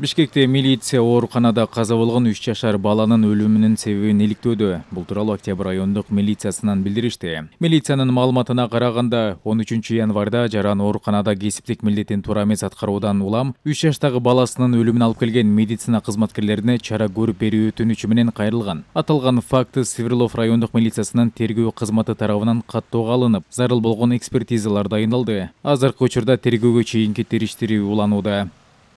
бишкекте милиция ооруканада каза болгон үч жашар баланын өлүмүнүн себебин иликтөөдө бул тууралуу октябрь райондук милициясынан билдиришти милициянын маалыматына караганда он үчүнчү январда жаран ооруканада кесиптик милдетин туура эмес аткаруудан улам үч жаштагы баласынын өлүмүнө алып келген медицина кызматкерлерине чара көрүп берүү өтүнүчү менен кайрылган аталган факты сверлов райондук милициясынын тергөө кызматы тарабынан каттоого алынып зарыл болгон экспертизалар дайындалды азыркы учурда тергөөгө чейинки териштирүү уланууда